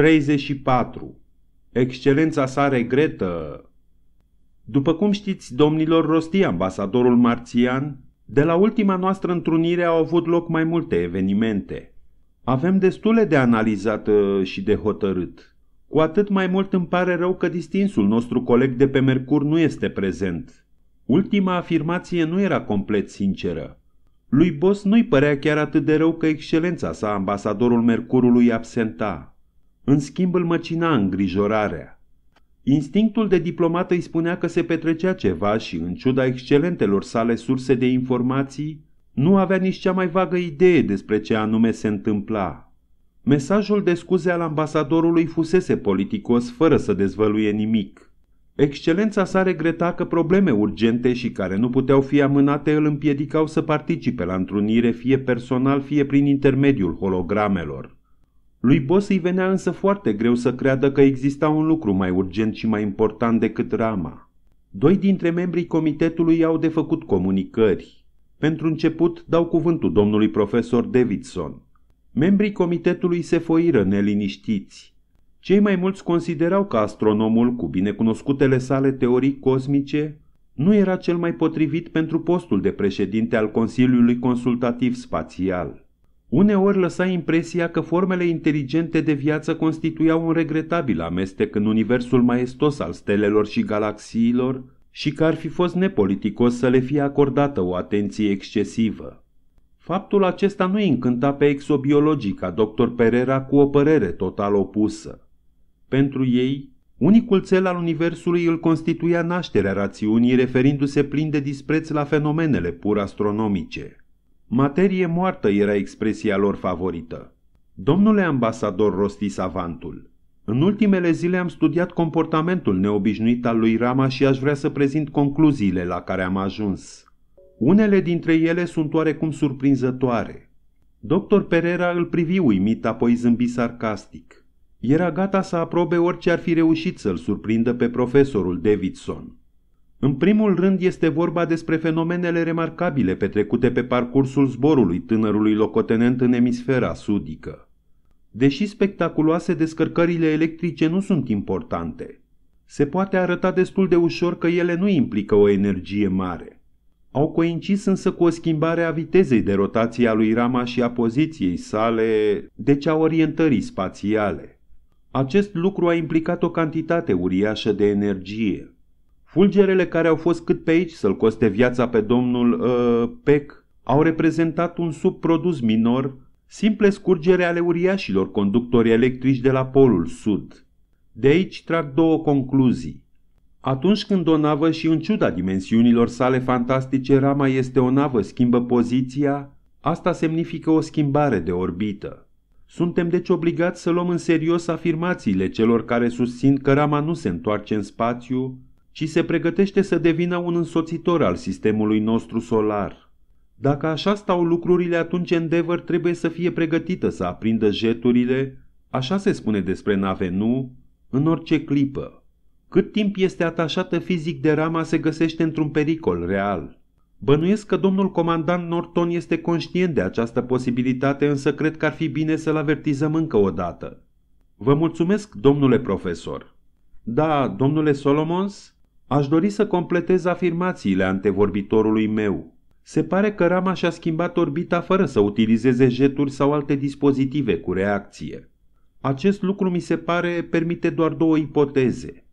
34. Excelența sa regretă... După cum știți, domnilor, rosti ambasadorul marțian, de la ultima noastră întrunire au avut loc mai multe evenimente. Avem destule de analizat uh, și de hotărât. Cu atât mai mult îmi pare rău că distinsul nostru coleg de pe Mercur nu este prezent. Ultima afirmație nu era complet sinceră. Lui Bos nu-i părea chiar atât de rău că excelența sa, ambasadorul Mercurului, absenta. În schimb îl măcina îngrijorarea. Instinctul de diplomată îi spunea că se petrecea ceva și, în ciuda excelentelor sale surse de informații, nu avea nici cea mai vagă idee despre ce anume se întâmpla. Mesajul de scuze al ambasadorului fusese politicos fără să dezvăluie nimic. Excelența sa regreta că probleme urgente și care nu puteau fi amânate îl împiedicau să participe la întrunire fie personal, fie prin intermediul hologramelor. Lui Bos îi venea însă foarte greu să creadă că exista un lucru mai urgent și mai important decât rama. Doi dintre membrii comitetului au de făcut comunicări. Pentru început dau cuvântul domnului profesor Davidson. Membrii comitetului se foiră neliniștiți. Cei mai mulți considerau că astronomul, cu binecunoscutele sale teorii cosmice, nu era cel mai potrivit pentru postul de președinte al Consiliului Consultativ Spațial. Uneori lăsa impresia că formele inteligente de viață constituiau un regretabil amestec în universul maestos al stelelor și galaxiilor și că ar fi fost nepoliticos să le fie acordată o atenție excesivă. Faptul acesta nu încânta pe exobiologica dr. Perera cu o părere total opusă. Pentru ei, unicul cel al universului îl constituia nașterea rațiunii referindu-se plin de dispreț la fenomenele pur astronomice – Materie moartă era expresia lor favorită. Domnule ambasador rosti savantul, în ultimele zile am studiat comportamentul neobișnuit al lui Rama și aș vrea să prezint concluziile la care am ajuns. Unele dintre ele sunt oarecum surprinzătoare. Doctor Pereira îl privi uimit, apoi zâmbi sarcastic. Era gata să aprobe orice ar fi reușit să-l surprindă pe profesorul Davidson. În primul rând este vorba despre fenomenele remarcabile petrecute pe parcursul zborului tânărului locotenent în emisfera sudică. Deși spectaculoase, descărcările electrice nu sunt importante. Se poate arăta destul de ușor că ele nu implică o energie mare. Au coincis însă cu o schimbare a vitezei de rotație a lui Rama și a poziției sale, deci a orientării spațiale. Acest lucru a implicat o cantitate uriașă de energie. Fulgerele care au fost cât pe aici să-l coste viața pe domnul uh, Peck au reprezentat un subprodus minor, simple scurgere ale uriașilor conductori electrici de la Polul Sud. De aici trag două concluzii. Atunci când o navă și în ciuda dimensiunilor sale fantastice rama este o navă schimbă poziția, asta semnifică o schimbare de orbită. Suntem deci obligați să luăm în serios afirmațiile celor care susțin că rama nu se întoarce în spațiu, ci se pregătește să devină un însoțitor al sistemului nostru solar. Dacă așa stau lucrurile, atunci Endeavour trebuie să fie pregătită să aprindă jeturile, așa se spune despre nave nu, în orice clipă. Cât timp este atașată fizic de rama, se găsește într-un pericol real. Bănuiesc că domnul comandant Norton este conștient de această posibilitate, însă cred că ar fi bine să-l avertizăm încă o dată. Vă mulțumesc, domnule profesor. Da, domnule Solomons? Aș dori să completez afirmațiile antevorbitorului meu. Se pare că Rama și-a schimbat orbita fără să utilizeze jeturi sau alte dispozitive cu reacție. Acest lucru mi se pare permite doar două ipoteze.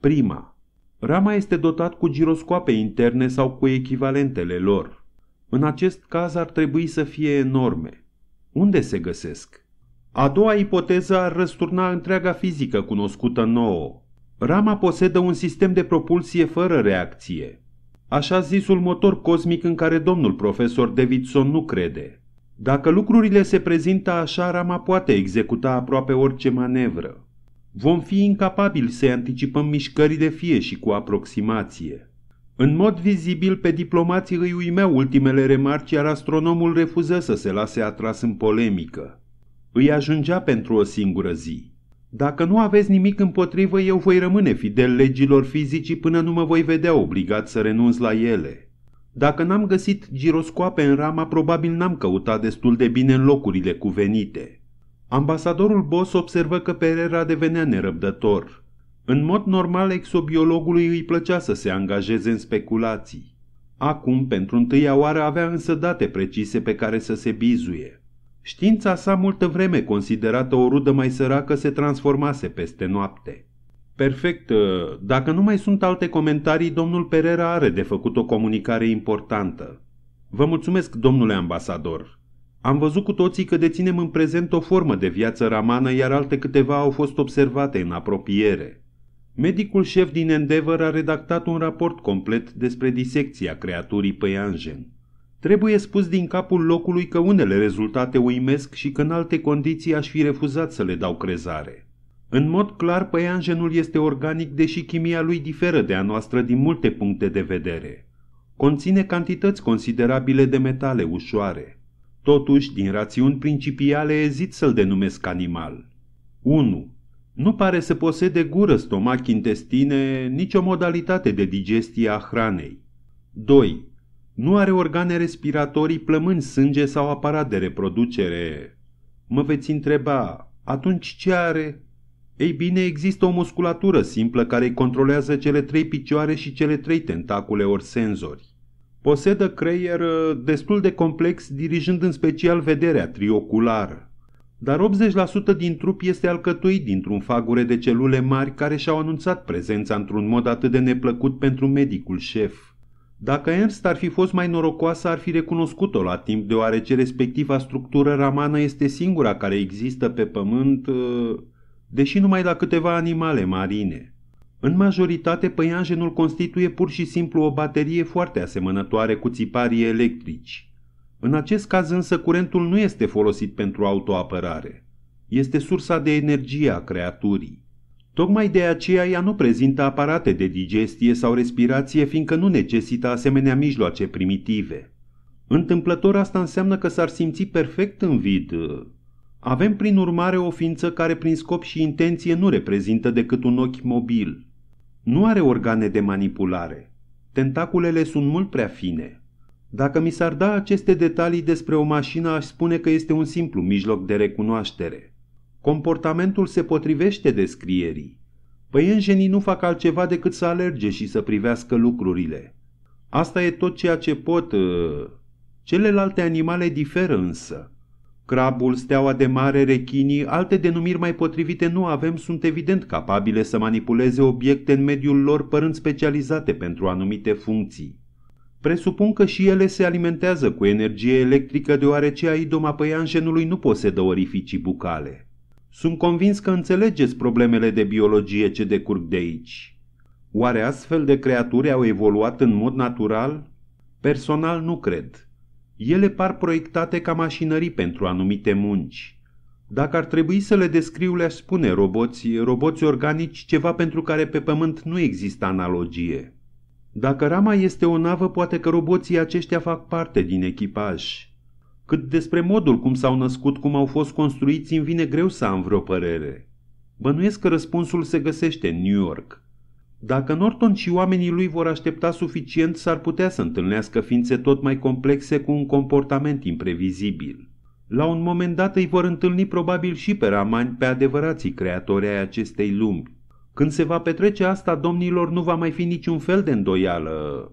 Prima. Rama este dotat cu giroscoape interne sau cu echivalentele lor. În acest caz ar trebui să fie enorme. Unde se găsesc? A doua ipoteză ar răsturna întreaga fizică cunoscută nouă Rama posedă un sistem de propulsie fără reacție. Așa zisul motor cosmic în care domnul profesor Davidson nu crede. Dacă lucrurile se prezintă așa, Rama poate executa aproape orice manevră. Vom fi incapabili să anticipăm de fie și cu aproximație. În mod vizibil, pe diplomații îi uimeau ultimele remarci, iar astronomul refuză să se lase atras în polemică. Îi ajungea pentru o singură zi. Dacă nu aveți nimic împotrivă, eu voi rămâne fidel legilor fizicii până nu mă voi vedea obligat să renunț la ele. Dacă n-am găsit giroscoape în rama, probabil n-am căutat destul de bine în locurile cuvenite. Ambasadorul Boss observă că Pereira devenea nerăbdător. În mod normal, exobiologului îi plăcea să se angajeze în speculații. Acum, pentru întâia oară, avea însă date precise pe care să se bizuie. Știința sa multă vreme considerată o rudă mai săracă se transformase peste noapte. Perfect. Ă, dacă nu mai sunt alte comentarii, domnul Pereira are de făcut o comunicare importantă. Vă mulțumesc, domnule ambasador. Am văzut cu toții că deținem în prezent o formă de viață ramană, iar alte câteva au fost observate în apropiere. Medicul șef din Endeavor a redactat un raport complet despre disecția creaturii angen. Trebuie spus din capul locului că unele rezultate uimesc și că în alte condiții aș fi refuzat să le dau crezare. În mod clar, păianjenul este organic, deși chimia lui diferă de a noastră din multe puncte de vedere. Conține cantități considerabile de metale ușoare. Totuși, din rațiuni principiale, ezit să-l denumesc animal. 1. Nu pare să posede gură, stomac, intestine, nicio modalitate de digestie a hranei. 2. Nu are organe respiratorii plămâni sânge sau aparat de reproducere. Mă veți întreba, atunci ce are? Ei bine, există o musculatură simplă care îi controlează cele trei picioare și cele trei tentacule ori senzori. Posedă creier uh, destul de complex, dirijând în special vederea trioculară. Dar 80% din trup este alcătuit dintr-un fagure de celule mari care și-au anunțat prezența într-un mod atât de neplăcut pentru medicul șef. Dacă Ernst ar fi fost mai norocoasă, ar fi recunoscut-o la timp, deoarece respectiva structură ramană este singura care există pe pământ, ă, deși numai la câteva animale marine. În majoritate, păianjenul constituie pur și simplu o baterie foarte asemănătoare cu țiparii electrici. În acest caz însă curentul nu este folosit pentru autoapărare. Este sursa de energie a creaturii. Tocmai de aceea ea nu prezintă aparate de digestie sau respirație, fiindcă nu necesită asemenea mijloace primitive. Întâmplător asta înseamnă că s-ar simți perfect în vid. Avem prin urmare o ființă care prin scop și intenție nu reprezintă decât un ochi mobil. Nu are organe de manipulare. Tentaculele sunt mult prea fine. Dacă mi s-ar da aceste detalii despre o mașină, aș spune că este un simplu mijloc de recunoaștere. Comportamentul se potrivește descrierii. Păienjenii nu fac altceva decât să alerge și să privească lucrurile. Asta e tot ceea ce pot. Ă, celelalte animale diferă însă. Crabul, steaua de mare, rechinii, alte denumiri mai potrivite nu avem, sunt evident capabile să manipuleze obiecte în mediul lor părând specializate pentru anumite funcții. Presupun că și ele se alimentează cu energie electrică deoarece aidoma păianjenului nu posedă orificii bucale. Sunt convins că înțelegeți problemele de biologie ce decurg de aici. Oare astfel de creaturi au evoluat în mod natural? Personal nu cred. Ele par proiectate ca mașinării pentru anumite munci. Dacă ar trebui să le descriu, le-aș spune roboți, roboți organici, ceva pentru care pe pământ nu există analogie. Dacă rama este o navă, poate că roboții aceștia fac parte din echipaj. Cât despre modul cum s-au născut, cum au fost construiți, îmi vine greu să am vreo părere. Bănuiesc că răspunsul se găsește în New York. Dacă Norton și oamenii lui vor aștepta suficient, s-ar putea să întâlnească ființe tot mai complexe cu un comportament imprevizibil. La un moment dat îi vor întâlni probabil și pe ramani, pe adevărații creatori ai acestei lumi. Când se va petrece asta, domnilor, nu va mai fi niciun fel de îndoială